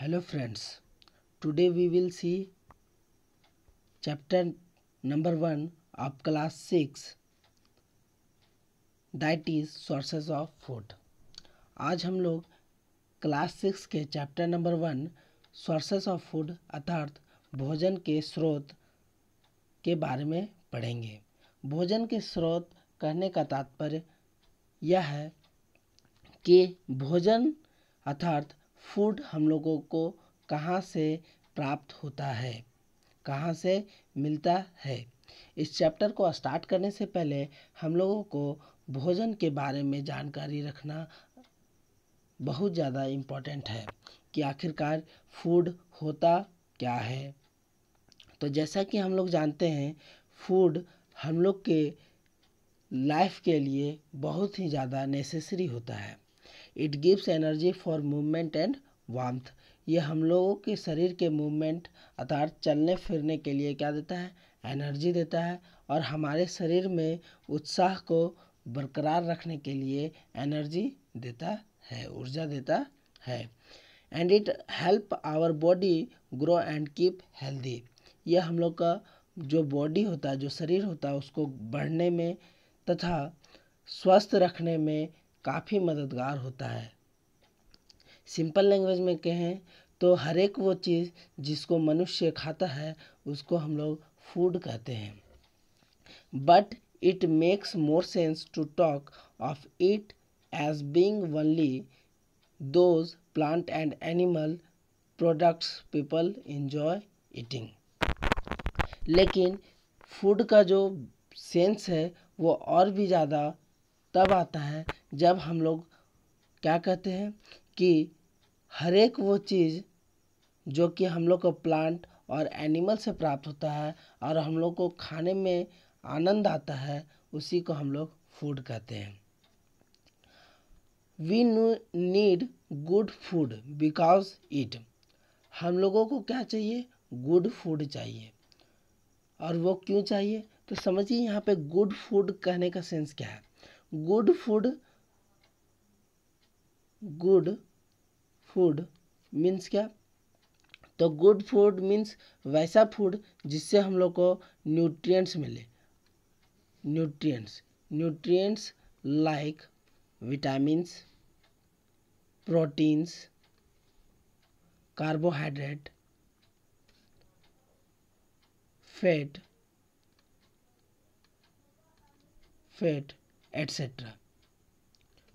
Hello friends today we will see chapter number one of class six that is sources of food आज हम लोग class six के chapter number one sources of food अर्थात भोजन के स्रोत के बारे में पढ़ेंगे भोजन के स्रोत कहने का तात्पर्य यह है कि भोजन अर्थात फूड हम लोगों को कहाँ से प्राप्त होता है कहाँ से मिलता है इस चैप्टर को स्टार्ट करने से पहले हम लोगों को भोजन के बारे में जानकारी रखना बहुत ज़्यादा इम्पोर्टेंट है कि आखिरकार फूड होता क्या है तो जैसा कि हम लोग जानते हैं फूड हम लोग के लाइफ के लिए बहुत ही ज़्यादा नेसेसरी होता है it gives energy for movement and warmth ये हम लोगों के शरीर के मूवमेंट अर्थात चलने फिरने के लिए क्या देता है एनर्जी देता है और हमारे शरीर में उत्साह को बरकरार रखने के लिए एनर्जी देता है ऊर्जा देता है and it help our body grow and keep healthy यह हम लोग का जो बॉडी होता है जो शरीर होता है उसको बढ़ने में तथा स्वस्थ रखने में काफ़ी मददगार होता है सिंपल लैंग्वेज में कहें तो हर एक वो चीज़ जिसको मनुष्य खाता है उसको हम लोग फूड कहते हैं but it makes more sense to talk of it as being only those plant and animal products people enjoy eating लेकिन फूड का जो सेंस है वो और भी ज़्यादा तब आता है जब हम लोग क्या कहते हैं कि हर एक वो चीज़ जो कि हम लोग को प्लांट और एनिमल से प्राप्त होता है और हम लोग को खाने में आनंद आता है उसी को हम लोग फूड कहते हैं we need good food because it हम लोगों को क्या चाहिए गुड फूड चाहिए और वो क्यों चाहिए तो समझिए यहाँ पे गुड फूड कहने का सेंस क्या है good food good food means क्या तो गुड फूड मीन्स वैसा फूड जिससे हम लोग को न्यूट्रिएंट्स मिले nutrients nutrients like vitamins proteins carbohydrate fat fat etcetera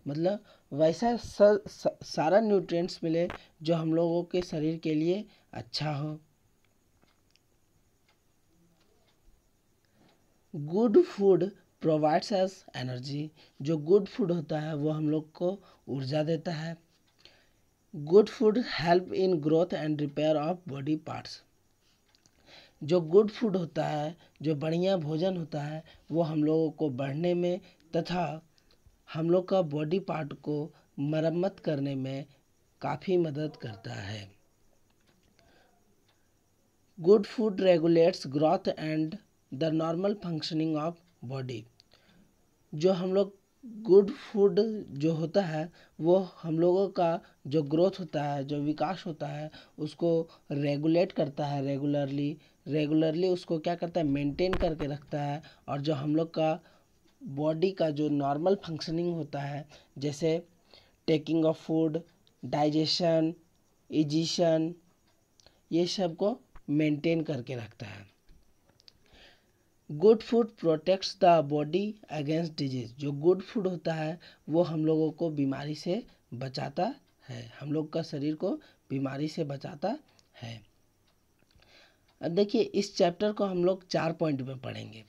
मतलब वैसा सारा न्यूट्रिएंट्स मिले जो हम लोगों के शरीर के लिए अच्छा हो good food provides us energy जो गुड फूड होता है वो हम लोग को ऊर्जा देता है good food help in growth and repair of body parts जो गुड फूड होता है जो बढ़िया भोजन होता है वो हम लोगों को बढ़ने में तथा हम लोग का बॉडी पार्ट को मरम्मत करने में काफ़ी मदद करता है good food regulates growth and the normal functioning of body जो हम लोग गुड फूड जो होता है वो हम लोगों का जो ग्रोथ होता है जो विकास होता है उसको रेगुलेट करता है रेगुलरली रेगुलरली उसको क्या करता है मेंटेन करके रखता है और जो हम लोग का बॉडी का जो नॉर्मल फंक्शनिंग होता है जैसे taking of food digestion egestion ये सब को मेंटेन करके रखता है good food protects the body against disease जो गुड फूड होता है वो हम लोगों को बीमारी से बचाता है हम लोग का शरीर को बीमारी से बचाता है अब देखिए इस चैप्टर को हम लोग चार पॉइंट में पढ़ेंगे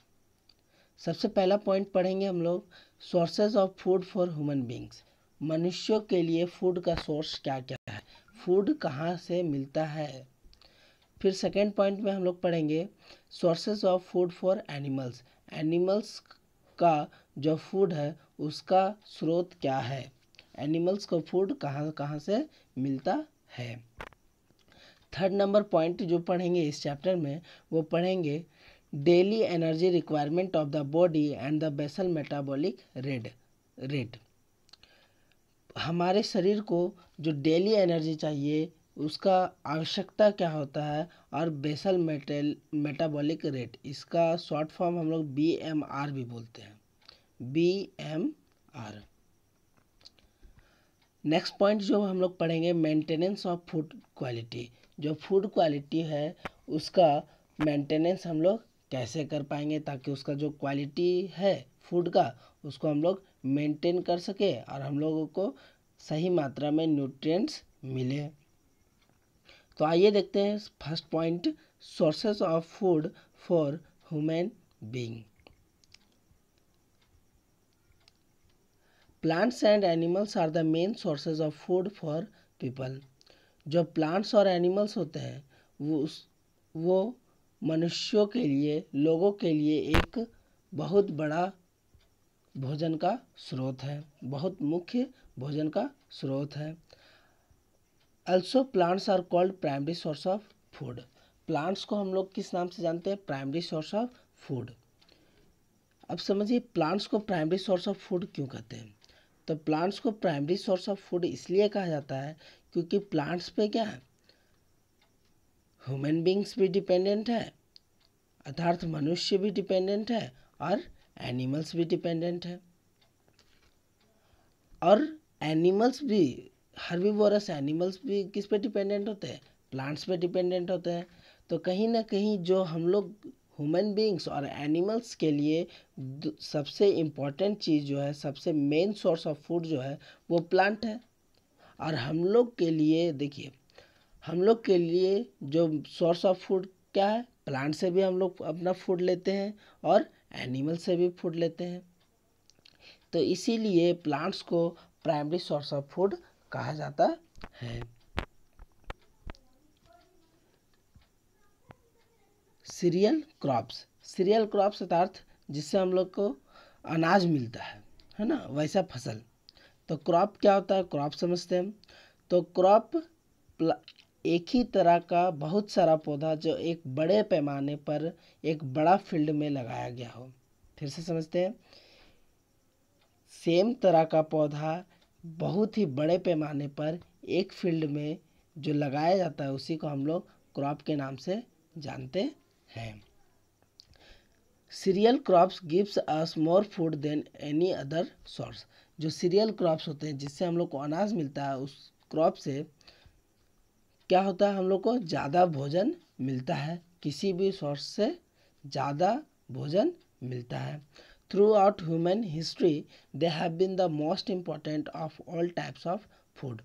सबसे पहला पॉइंट पढ़ेंगे हम लोग sources of food for human beings मनुष्यों के लिए फूड का सोर्स क्या क्या है फूड कहाँ से मिलता है फिर सेकेंड पॉइंट में हम लोग पढ़ेंगे sources of food for animals animals का जो फूड है उसका स्रोत क्या है एनिमल्स को फूड कहाँ कहाँ से मिलता है थर्ड नंबर पॉइंट जो पढ़ेंगे इस चैप्टर में वो पढ़ेंगे daily energy requirement of the body and the basal metabolic rate rate हमारे शरीर को जो डेली एनर्जी चाहिए उसका आवश्यकता क्या होता है और बेसल मेटल मेटाबॉलिक रेट इसका शॉर्ट फॉर्म हम लोग बी एम आर भी बोलते हैं B M R next point जो हम लोग पढ़ेंगे मेंटेनेंस ऑफ फूड क्वालिटी जो फूड क्वालिटी है उसका मेंटेनेंस हम लोग कैसे कर पाएंगे ताकि उसका जो क्वालिटी है फूड का उसको हम लोग मेंटेन कर सके और हम लोगों को सही मात्रा में न्यूट्रिएंट्स मिले तो आइए देखते हैं first point sources of food for human being plants and animals are the main sources of food for people जो प्लांट्स और एनिमल्स होते हैं वो उस वो मनुष्यों के लिए लोगों के लिए एक बहुत बड़ा भोजन का स्रोत है बहुत मुख्य भोजन का स्रोत है also plants are called primary source of food plants को हम लोग किस नाम से जानते हैं प्राइमरी सोर्स ऑफ फूड अब समझिए प्लांट्स को प्राइमरी सोर्स ऑफ फूड क्यों कहते हैं तो प्लांट्स को प्राइमरी सोर्स ऑफ फूड इसलिए कहा जाता है क्योंकि प्लांट्स पे क्या है ह्यूमन बींग्स भी डिपेंडेंट है अर्थात मनुष्य भी डिपेंडेंट है और एनिमल्स भी डिपेंडेंट है और एनिमल्स भी हर्बीवोरस एनिमल्स भी किस पे डिपेंडेंट होते हैं प्लांट्स पे डिपेंडेंट होते हैं तो कहीं ना कहीं जो हम लोग ह्यूमन बींग्स और एनिमल्स के लिए सबसे इम्पॉर्टेंट चीज़ जो है सबसे मेन सोर्स ऑफ फूड जो है वो प्लांट है और हम लोग के लिए देखिए हम लोग के लिए जो सोर्स ऑफ फूड क्या है प्लांट से भी हम लोग अपना फूड लेते हैं और एनिमल से भी फूड लेते हैं तो इसीलिए प्लांट्स को प्राइमरी सोर्स ऑफ फूड कहा जाता है सीरियल क्रॉप्स सीरियल क्रॉप्स अर्थ जिससे हम लोग को अनाज मिलता है है ना वैसा फसल तो क्रॉप क्या होता है क्रॉप समझते हैं तो क्रॉप एक ही तरह का बहुत सारा पौधा जो एक बड़े पैमाने पर एक बड़ा फील्ड में लगाया गया हो फिर से समझते हैं सेम तरह का पौधा बहुत ही बड़े पैमाने पर एक फील्ड में जो लगाया जाता है उसी को हम लोग क्रॉप के नाम से जानते हैं cereal crops gives us more food than any other source जो सीरियल क्रॉप्स होते हैं जिससे हम लोग को अनाज मिलता है उस क्रॉप से क्या होता है हम लोग को ज़्यादा भोजन मिलता है किसी भी सोर्स से ज़्यादा भोजन मिलता है throughout human history they have been the most important of all types of food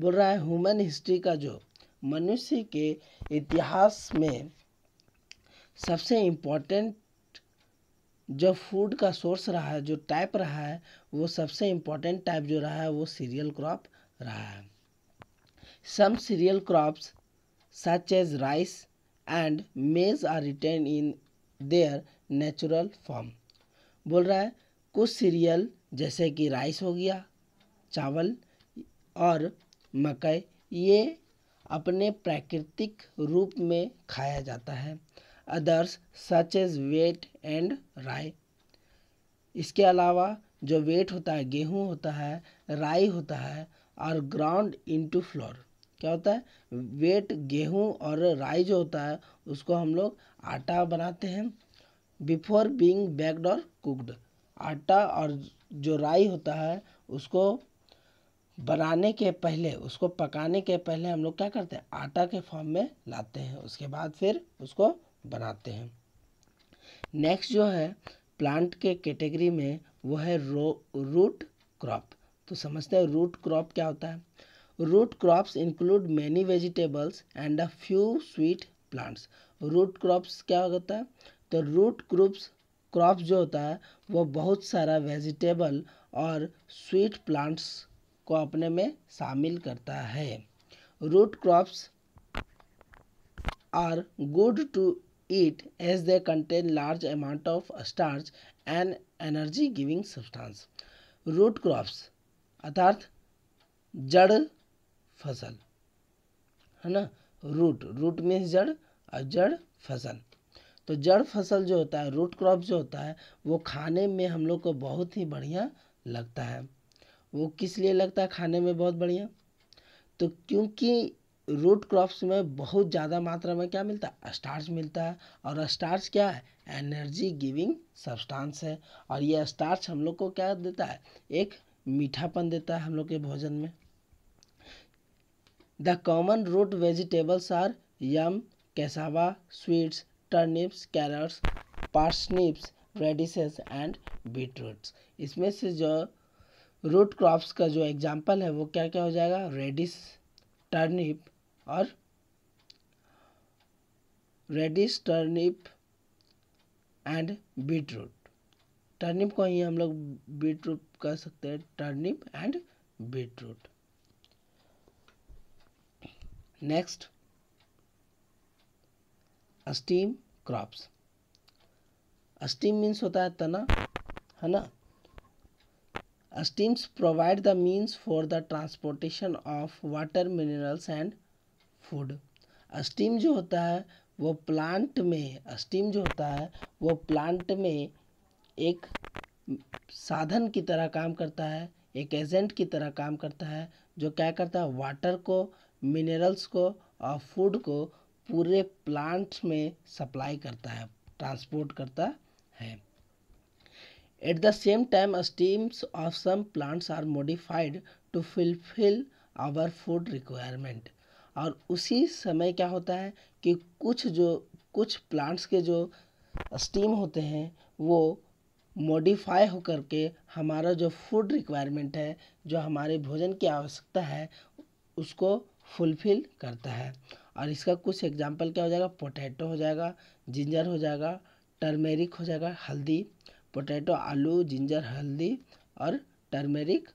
बोल रहा है ह्यूमन हिस्ट्री का जो मनुष्य के इतिहास में सबसे इम्पोर्टेंट जो फूड का सोर्स रहा है जो टाइप रहा है वो सबसे इम्पोर्टेंट टाइप जो रहा है वो सीरियल क्रॉप रहा है Some cereal crops such as rice and maize are retained in their natural form बोल रहा है कुछ सीरियल जैसे कि राइस हो गया चावल और मकई ये अपने प्राकृतिक रूप में खाया जाता है others such as wheat and rye इसके अलावा जो वेट होता है गेहूँ होता है राई होता है और ग्राउंड इनटू फ्लोर क्या होता है वेट गेहूँ और राई जो होता है उसको हम लोग आटा बनाते हैं बिफोर बींग बेक्ड और कुकड आटा और जो राई होता है उसको बनाने के पहले उसको पकाने के पहले हम लोग क्या करते हैं आटा के फॉर्म में लाते हैं उसके बाद फिर उसको बनाते हैं नेक्स्ट जो है प्लांट के कैटेगरी में वो है रो रूट क्रॉप तो समझते हैं रूट क्रॉप क्या होता है Root crops include many vegetables and a few sweet plants. Root crops क्या होता है तो root crops क्रॉप जो होता है वो बहुत सारा वेजिटेबल और स्वीट प्लांट्स को अपने में शामिल करता है root crops are good to eat as they contain large amount of starch and energy giving substance root crops अर्थात जड़ फसल है ना रूट रूट मीन्स जड़ और जड़ फसल तो जड़ फसल जो होता है रूट क्रॉप जो होता है वो खाने में हम लोग को बहुत ही बढ़िया लगता है वो किस लिए लगता है खाने में बहुत बढ़िया तो क्योंकि रूट क्रॉप्स में बहुत ज़्यादा मात्रा में क्या मिलता है स्टार्च मिलता है और स्टार्च क्या है एनर्जी गिविंग सब्सटेंस है और ये स्टार्च हम लोग को क्या देता है एक मीठापन देता है हम लोग के भोजन में the common root vegetables are yam cassava sweets turnips carrots parsnips radishes and beetroots इसमें से जो रूट क्रॉप्स का जो एग्जाम्पल है वो क्या क्या हो जाएगा रेडिस टर्निप और radish turnip and beetroot turnip को ही हम लोग बीटरूट कह सकते हैं turnip and beetroot next stem crops stem means होता है तना है ना stems provide the means for the transportation of water minerals and food stem जो होता है वो प्लांट में अस्टीम जो होता है वो प्लांट में एक साधन की तरह काम करता है एक एजेंट की तरह काम करता है जो क्या करता है वाटर को मिनरल्स को और फूड को पूरे प्लांट में सप्लाई करता है ट्रांसपोर्ट करता है at the same time stems of some plants are modified to fulfil our food requirement और उसी समय क्या होता है कि कुछ जो कुछ प्लांट्स के जो स्टीम होते हैं वो मॉडिफाई हो करके हमारा जो फूड रिक्वायरमेंट है जो हमारे भोजन की आवश्यकता है उसको फुलफिल करता है और इसका कुछ एग्जाम्पल क्या हो जाएगा पोटैटो हो जाएगा जिंजर हो जाएगा टर्मेरिक हो जाएगा हल्दी पोटैटो आलू जिंजर हल्दी और टर्मेरिक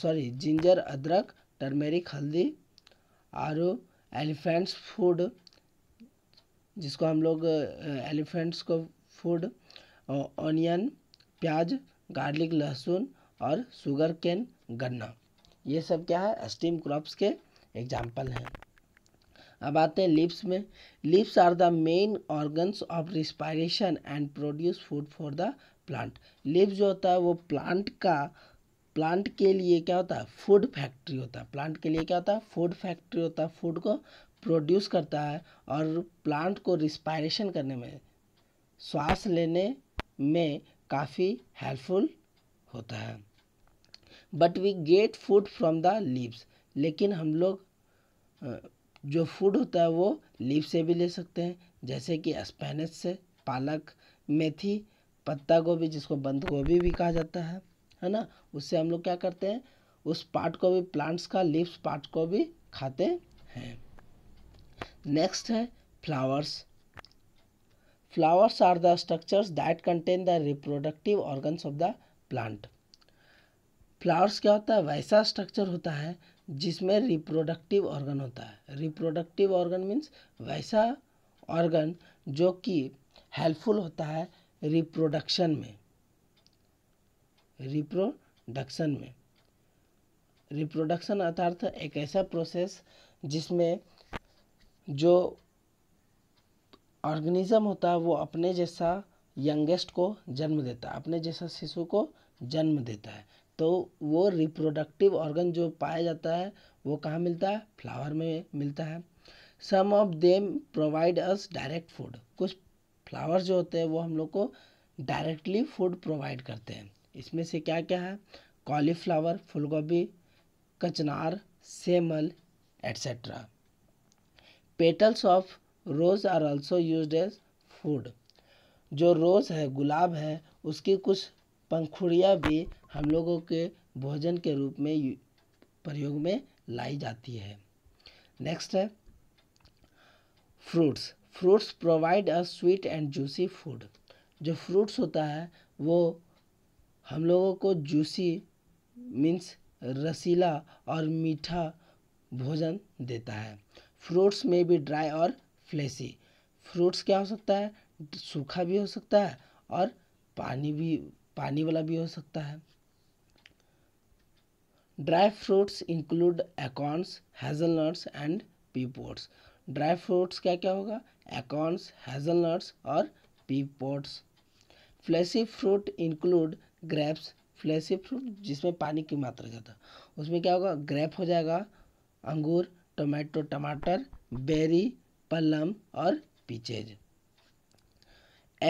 सॉरी जिंजर अदरक टर्मेरिक हल्दी और एलिफेंट्स फूड जिसको हम लोग एलिफेंट्स को फूड ऑनियन प्याज गार्लिक लहसुन और शुगर केन गन्ना ये सब क्या है स्टीम क्रॉप्स के एग्जाम्पल हैं अब आते हैं लिप्स में leaves are the main organs of respiration and produce food for the plant leaves जो होता है वो प्लांट का प्लांट के लिए क्या होता है फूड फैक्ट्री होता है प्लांट के लिए क्या होता है फूड फैक्ट्री होता है फूड को प्रोड्यूस करता है और प्लांट को रिस्पायरेशन करने में श्वास लेने में काफ़ी हेल्पफुल होता है but we get food from the leaves लेकिन हम लोग जो फूड होता है वो लीव से भी ले सकते हैं जैसे कि स्पेनिश से पालक मेथी पत्ता गोभी जिसको बंद गोभी भी कहा जाता है है ना उससे हम लोग क्या करते हैं उस पार्ट को भी प्लांट्स का लीव्स पार्ट को भी खाते हैं नेक्स्ट है flowers flowers are the structures that contain the reproductive organs of the plant flowers क्या होता है वैसा स्ट्रक्चर होता है जिसमें रिप्रोडक्टिव ऑर्गन होता है रिप्रोडक्टिव ऑर्गन मीन्स वैसा ऑर्गन जो कि हेल्पफुल होता है रिप्रोडक्शन में रिप्रोडक्शन में रिप्रोडक्शन अर्थात एक ऐसा प्रोसेस जिसमें जो ऑर्गेनिज्म होता है वो अपने जैसा यंगेस्ट को जन्म देता है अपने जैसा शिशु को जन्म देता है तो वो रिप्रोडक्टिव ऑर्गन जो पाया जाता है वो कहाँ मिलता है फ्लावर में मिलता है some of them provide us direct food कुछ फ्लावर्स जो होते हैं वो हम लोग को डायरेक्टली फूड प्रोवाइड करते हैं इसमें से क्या क्या है कॉलीफ्लावर फूलगोभी कचनार सेमल etcetera petals of rose are also use as food जो रोज़ है गुलाब है उसकी कुछ पंखुड़ियाँ भी हम लोगों के भोजन के रूप में प्रयोग में लाई जाती है नेक्स्ट है fruits fruits provide a sweet and juicy food जो फ्रूट्स होता है वो हम लोगों को जूसी मीन्स रसीला और मीठा भोजन देता है फ्रूट्स में भी ड्राई और फ्लेसी फ्रूट्स क्या हो सकता है सूखा भी हो सकता है और पानी भी पानी वाला भी हो सकता है dry fruits include acorns hazelnuts and पीपोट्स ड्राई फ्रूट्स क्या क्या होगा एकॉन्स हेजलनट्स और पीपोट्स fleshy fruit include grapes fleshy fruit जिसमें पानी की मात्रा ज़्यादा उसमें क्या होगा ग्रेप हो जाएगा अंगूर टोमेटो टमाटर बेरी पलम और peaches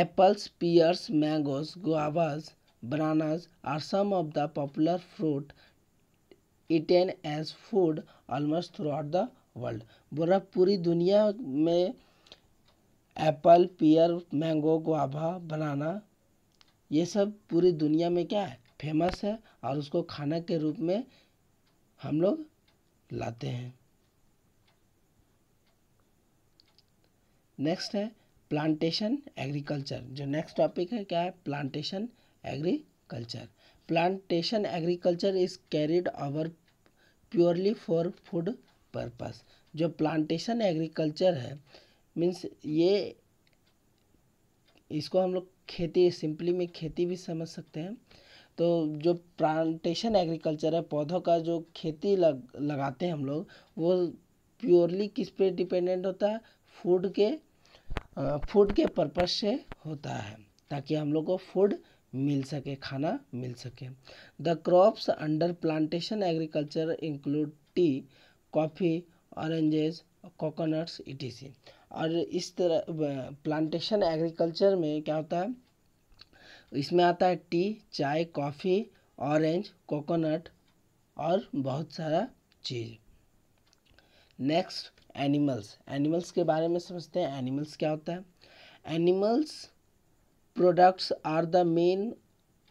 Apples, pears, mangoes, guavas, bananas are some of the popular fruit eaten as food almost throughout the world. बोला पूरी दुनिया में apple, pear, mango, guava, banana ये सब पूरी दुनिया में क्या है फेमस है और उसको खाना के रूप में हम लोग लाते हैं नेक्स्ट है प्लांटेशन एग्रीकल्चर जो नेक्स्ट टॉपिक है क्या है plantation agriculture plantation agriculture is carried out purely for food purpose जो प्लांटेशन एग्रीकल्चर है मीन्स ये इसको हम लोग खेती सिंपली में खेती भी समझ सकते हैं तो जो प्लांटेशन एग्रीकल्चर है पौधों का जो खेती लग लगाते हैं हम लोग वो प्योरली किस पे डिपेंडेंट होता है फूड के फूड के पर्पज़ से होता है ताकि हम लोग को फूड मिल सके खाना मिल सके the crops under plantation agriculture include tea coffee oranges coconuts ई और इस तरह प्लांटेशन एग्रीकल्चर में क्या होता है इसमें आता है टी चाय कॉफ़ी ऑरेंज कोकोनट और बहुत सारा चीज़ नेक्स्ट एनिमल्स एनिमल्स के बारे में समझते हैं एनिमल्स क्या होता है animals products are the main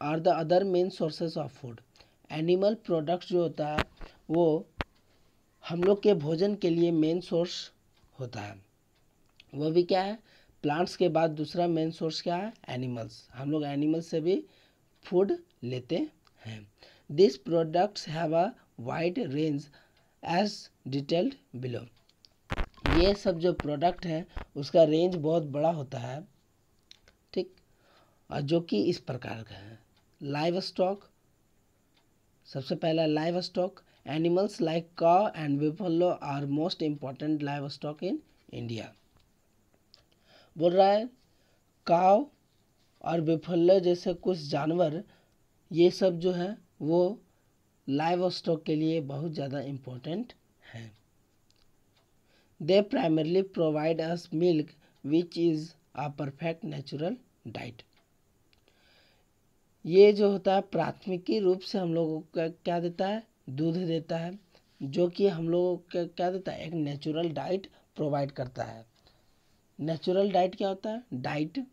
are the other main sources of food animal products जो होता है वो हम लोग के भोजन के लिए मेन सोर्स होता है वो भी क्या है प्लांट्स के बाद दूसरा मेन सोर्स क्या है एनिमल्स हम लोग एनिमल्स से भी फूड लेते हैं this products have a wide range as detailed below ये सब जो प्रोडक्ट है उसका रेंज बहुत बड़ा होता है ठीक और जो कि इस प्रकार का है लाइव स्टॉक सबसे पहला livestock animals like cow and buffalo are most important livestock in India बोल रहा है काव और बिफलो जैसे कुछ जानवर ये सब जो है वो लाइव स्टॉक के लिए बहुत ज़्यादा इम्पोर्टेंट हैं They primarily provide us milk, which is a perfect natural diet. ये जो होता है प्राथमिकी रूप से हम लोगों को क्या देता है दूध देता है जो कि हम लोगों को क्या देता है एक नेचुरल डाइट प्रोवाइड करता है नेचुरल डाइट क्या होता है डाइट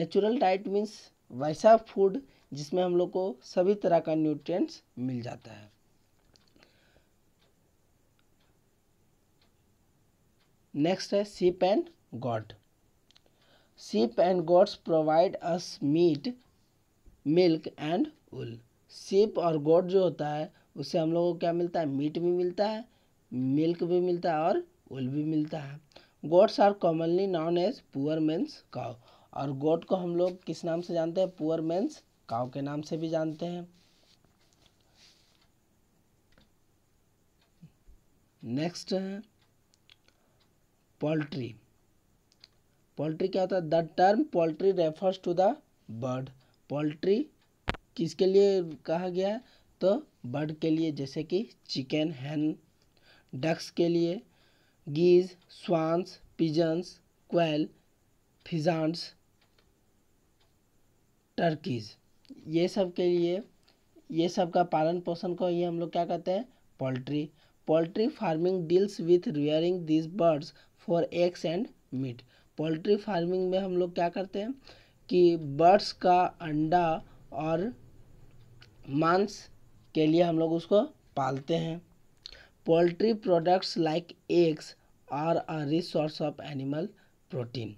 नेचुरल डाइट मीन्स वैसा फूड जिसमें हम लोग को सभी तरह का न्यूट्रिएंट्स मिल जाता है नेक्स्ट है sheep and goat sheep and goats provide us meat milk and wool sheep और गोड जो होता है उससे हम लोगों को क्या मिलता है मीट भी मिलता है मिल्क भी मिलता है और उल भी मिलता है goats are commonly known as poor man's cow और गोट को हम लोग किस नाम से जानते हैं पुअर मेन्स काव के नाम से भी जानते हैं नेक्स्ट है पोल्ट्री पोल्ट्री क्या होता है the term poultry refers to the bird poultry किसके लिए कहा गया है तो बर्ड के लिए जैसे कि चिकन हैन डक्स के लिए geese swans pigeons quail pheasants turkeys ये सब के लिए ये सब का पालन पोषण को ये हम लोग क्या कहते हैं poultry poultry farming deals with rearing this birds for eggs and meat poultry farming में हम लोग क्या करते हैं कि बर्ड्स का अंडा और मांस के लिए हम लोग उसको पालते हैं poultry products like eggs are a rich source of animal protein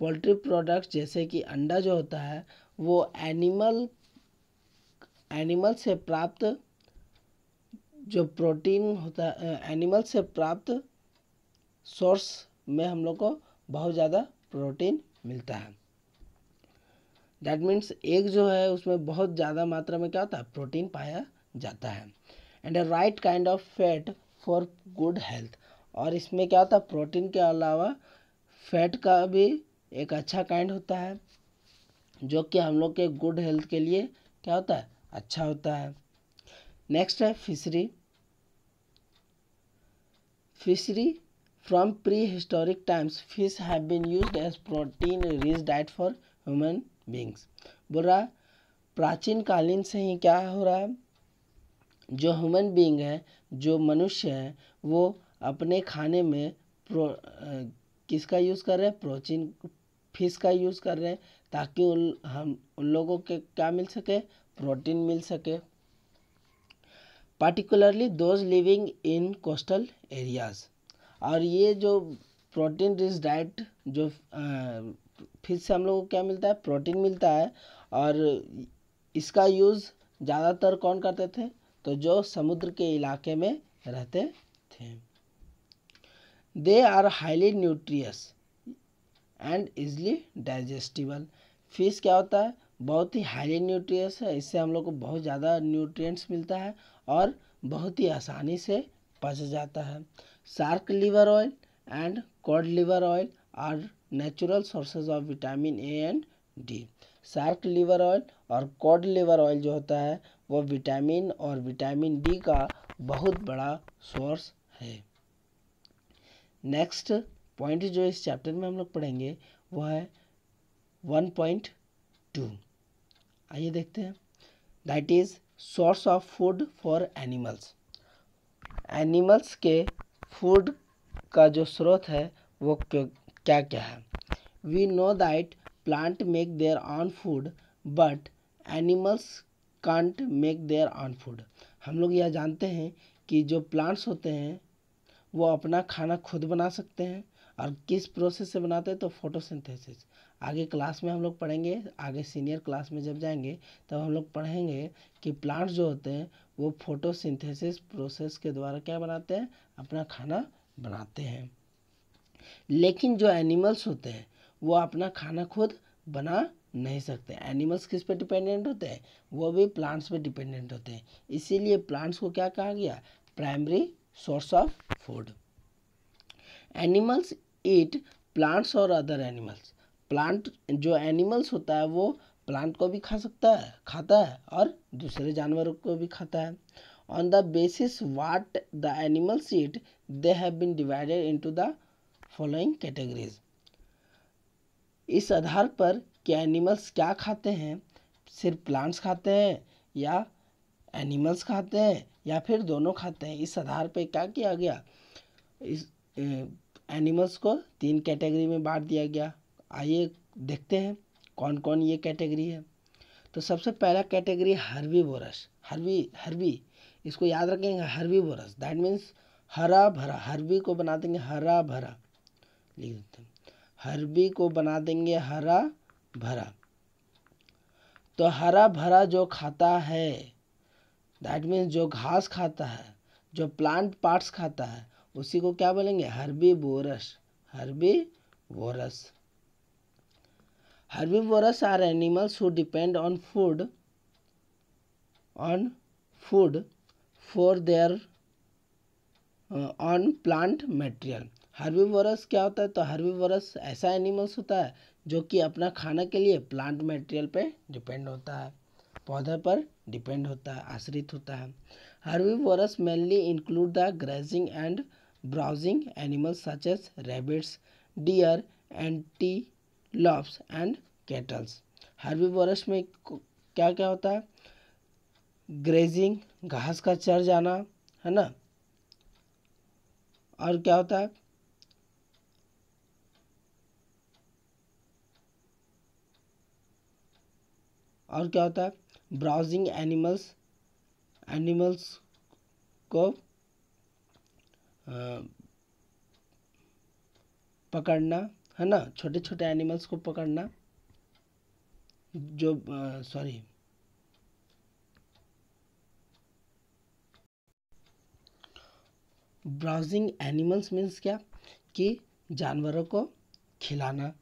poultry products जैसे कि अंडा जो होता है वो एनिमल एनिमल से प्राप्त जो प्रोटीन होता है एनिमल से प्राप्त सोर्स में हम लोग को बहुत ज़्यादा प्रोटीन मिलता है डैट मीन्स एग जो है उसमें बहुत ज़्यादा मात्रा में क्या होता है प्रोटीन पाया जाता है and a right kind of fat for good health और इसमें क्या होता है प्रोटीन के अलावा फैट का भी एक अच्छा काइंड होता है जो कि हम लोग के गुड हेल्थ के लिए क्या होता है अच्छा होता है नेक्स्ट है fishery fishery From prehistoric times, fish have been used as protein-rich diet for human beings. बोल रहा प्राचीन कालीन से ही क्या हो रहा है जो ह्यूमन बींग है जो मनुष्य है वो अपने खाने में प्रो आ, किसका यूज़ कर रहे हैं प्रोटीन फिश का यूज़ कर रहे हैं ताकि उन हम उन लोगों के क्या मिल सके प्रोटीन मिल सके particularly those living in coastal areas और ये जो प्रोटीन रिच डाइट जो फिश से हम लोग को क्या मिलता है प्रोटीन मिलता है और इसका यूज़ ज़्यादातर कौन करते थे तो जो समुद्र के इलाके में रहते थे they are highly nutritious and easily digestible fish क्या होता है बहुत ही हाईली न्यूट्रियस है इससे हम लोग को बहुत ज़्यादा न्यूट्रिएंट्स मिलता है और बहुत ही आसानी से पच जाता है Shark liver oil and cod liver oil are natural sources of vitamin A and D shark liver oil और कॉड लीवर ऑयल जो होता है वो विटामिन और विटामिन डी का बहुत बड़ा सोर्स है नेक्स्ट पॉइंट जो इस चैप्टर में हम लोग पढ़ेंगे वो है वन पॉइंट टू आइए देखते हैं that is source of food for animals animals के फूड का जो स्रोत है वो क्या क्या है we know that plant make their own food but animals can't make their own food हम लोग यह जानते हैं कि जो प्लांट्स होते हैं वो अपना खाना खुद बना सकते हैं और किस प्रोसेस से बनाते हैं तो फोटोसिंथेसिस आगे क्लास में हम लोग पढ़ेंगे आगे सीनियर क्लास में जब जाएंगे तब हम लोग पढ़ेंगे कि प्लांट्स जो होते हैं वो फोटोसिंथेसिस प्रोसेस के द्वारा क्या बनाते हैं अपना खाना बनाते हैं लेकिन जो एनिमल्स होते हैं वो अपना खाना खुद बना नहीं सकते एनिमल्स किस पे डिपेंडेंट होते हैं वो भी प्लांट्स पे डिपेंडेंट होते हैं इसीलिए प्लांट्स को क्या कहा गया primary source of food animals eat plants और अदर एनिमल्स प्लांट जो एनिमल्स होता है वो प्लांट को भी खा सकता है खाता है और दूसरे जानवरों को भी खाता है on the basis what the animals eat they have been divided into the following categories इस आधार पर कि एनिमल्स क्या खाते हैं सिर्फ प्लांट्स खाते हैं या एनिमल्स खाते हैं या फिर दोनों खाते हैं इस आधार पर क्या किया गया इस एनिमल्स को तीन कैटेगरी में बांट दिया गया आइए देखते हैं कौन कौन ये कैटेगरी है तो सबसे पहला कैटेगरी हरवी बोरस हरवी हरवी इसको याद रखेंगे हरवी बोरस दैट मीन्स हरा भरा हरवी को बना देंगे हरा भरा लिख देते हैं हरवी को बना देंगे हरा भरा तो हरा भरा जो खाता है दैट मीन्स जो घास खाता है जो प्लांट पार्ट्स खाता है उसी को क्या बोलेंगे herbivorous herbivorous herbivorous are animals who depend on food on food for their own plant material herbivorous क्या होता है तो हर्बीवोरस ऐसा एनिमल्स होता है जो कि अपना खाना के लिए प्लांट मटेरियल पे डिपेंड होता है पौधे पर डिपेंड होता है आश्रित होता है herbivorous mainly include the grazing and browsing animals such as rabbits deer antelopes and cattles herbivorous में क्या क्या होता है ग्रेजिंग घास का चर जाना है ना और क्या होता है और क्या होता है ब्राउजिंग एनिमल्स एनिमल्स को आ, पकड़ना है ना छोटे छोटे एनिमल्स को पकड़ना जो सॉरी ब्राउजिंग एनिमल्स मीन्स क्या कि जानवरों को खिलाना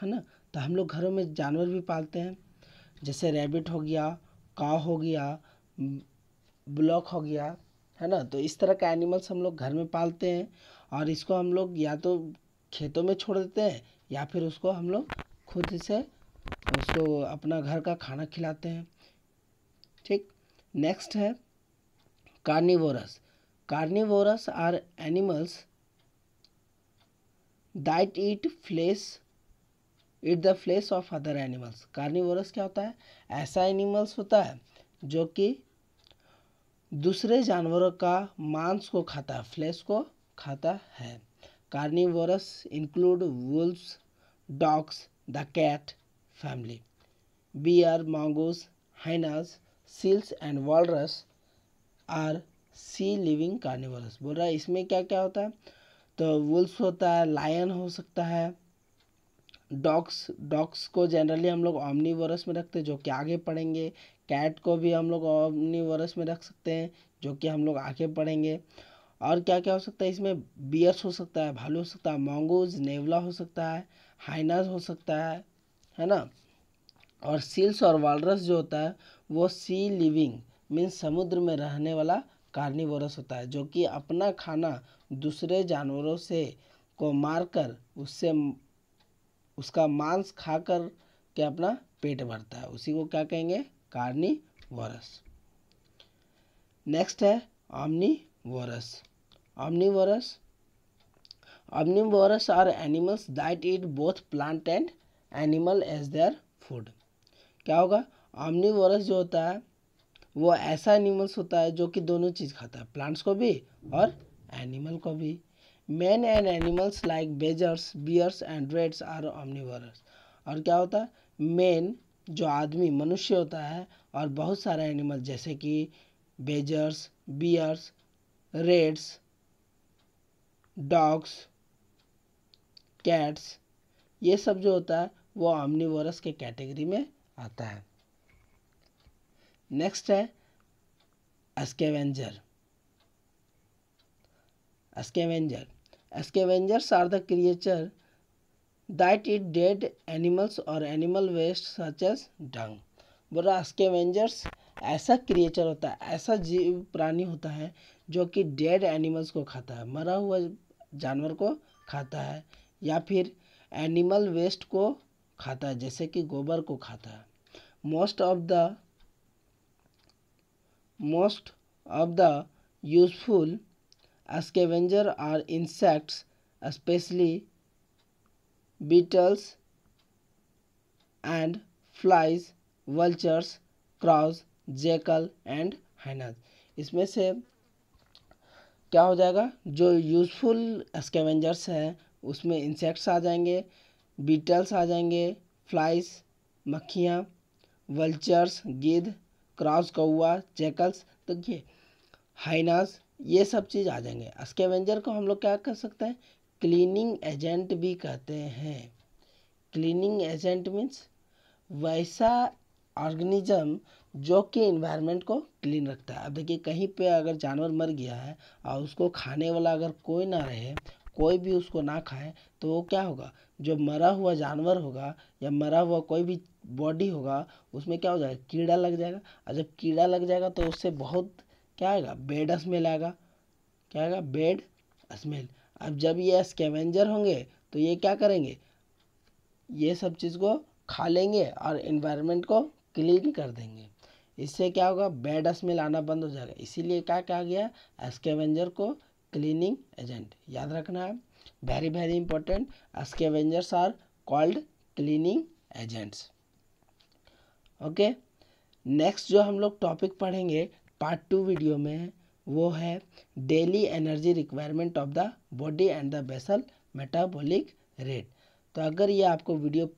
है ना तो हम लोग घरों में जानवर भी पालते हैं जैसे रैबिट हो गया का हो गया ब्लॉक हो गया है ना तो इस तरह का एनिमल्स हम लोग घर में पालते हैं और इसको हम लोग या तो खेतों में छोड़ देते हैं या फिर उसको हम लोग खुद से उसको अपना घर का खाना खिलाते हैं ठीक नेक्स्ट है carnivorous carnivorous are animals diet eat flesh eat the flesh of other animals carnivorous क्या होता है ऐसा एनिमल्स होता है जो कि दूसरे जानवरों का मांस को खाता है फ्लेश को खाता है Carnivores include wolves, dogs, the cat family, bear, mongoose, hyenas, seals and walrus are sea living carnivorous बोल रहा है इसमें क्या क्या होता है तो wolves होता है lion हो सकता है डॉग्स डॉग्स को जनरली हम लोग ऑमनीवरस में रखते हैं जो कि आगे पढ़ेंगे कैट को भी हम लोग ऑमनीवरस में रख सकते हैं जो कि हम लोग आगे पढ़ेंगे और क्या क्या हो सकता है इसमें बियर्स हो सकता है भालू हो सकता है मोंगोज नेवला हो सकता है हाइनाज हो सकता है है ना और सील्स और वालरस जो होता है वो सी लिविंग मीन्स समुद्र में रहने वाला कार्निवोरस होता है जो कि अपना खाना दूसरे जानवरों से को मारकर उससे उसका मांस खाकर के अपना पेट भरता है उसी को क्या कहेंगे कार्निवोरस नेक्स्ट है omnivorous omnivorous omnivorous are animals that eat both plant and animal as their food क्या होगा omnivorous जो होता है वो ऐसा एनिमल्स होता है जो कि दोनों चीज़ खाता है प्लांट्स को भी और एनिमल को भी man and animals like badgers bears and rats are omnivorous और क्या होता है मैन जो आदमी मनुष्य होता है और बहुत सारे एनिमल्स जैसे कि badgers bears rats dogs cats ये सब जो होता है वो आमनीवोरस के कैटेगरी में आता है नेक्स्ट है scavenger scavenger scavengers are the creature that eat dead animals और animal waste such as dung बोला एस्केवेंजर्स ऐसा क्रिएचर होता है ऐसा जीव प्राणी होता है जो कि डेड एनिमल्स को खाता है मरा हुआ जानवर को खाता है या फिर एनिमल वेस्ट को खाता है जैसे कि गोबर को खाता है most of the most of the useful scavenger are insects specially beetles and flies vultures crows jackal and hyenas इसमें से क्या हो जाएगा जो यूज़फुल स्केवेंजर्स हैं उसमें इंसेक्ट्स आ जाएंगे बीटल्स आ जाएंगे फ्लाइस मक्खियाँ वल्चर्स गिद क्रॉस कौआ चेकल्स तो ये हाइनास ये सब चीज़ आ जाएंगे स्केवेंजर को हम लोग क्या कर सकते हैं क्लीनिंग एजेंट भी कहते हैं क्लीनिंग एजेंट मीन्स वैसा ऑर्गेनिज्म जो कि इन्वायरमेंट को क्लीन रखता है अब देखिए कहीं पे अगर जानवर मर गया है और उसको खाने वाला अगर कोई ना रहे कोई भी उसको ना खाए तो वो क्या होगा जो मरा हुआ जानवर होगा या मरा हुआ कोई भी बॉडी होगा उसमें क्या हो जाएगा कीड़ा लग जाएगा और जब कीड़ा लग जाएगा तो उससे बहुत क्या आएगा बेड स्मेल आएगा क्या आएगा बेड स्मेल अब जब ये स्केवेंजर होंगे तो ये क्या करेंगे ये सब चीज़ को खा लेंगे और इन्वायरमेंट को क्लीन कर देंगे इससे क्या होगा बैड स्मेल आना बंद हो जाएगा इसीलिए क्या कहा गया एस्केवेंजर को क्लीनिंग एजेंट याद रखना है very very important scavengers are called cleaning agents okay next जो हम लोग टॉपिक पढ़ेंगे पार्ट टू वीडियो में वो है daily energy requirement of the body and the basal metabolic rate तो अगर ये आपको वीडियो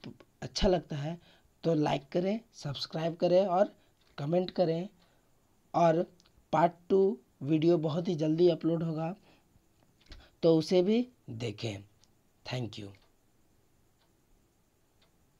अच्छा लगता है तो लाइक करें सब्सक्राइब करें और कमेंट करें और पार्ट टू वीडियो बहुत ही जल्दी अपलोड होगा तो उसे भी देखें थैंक यू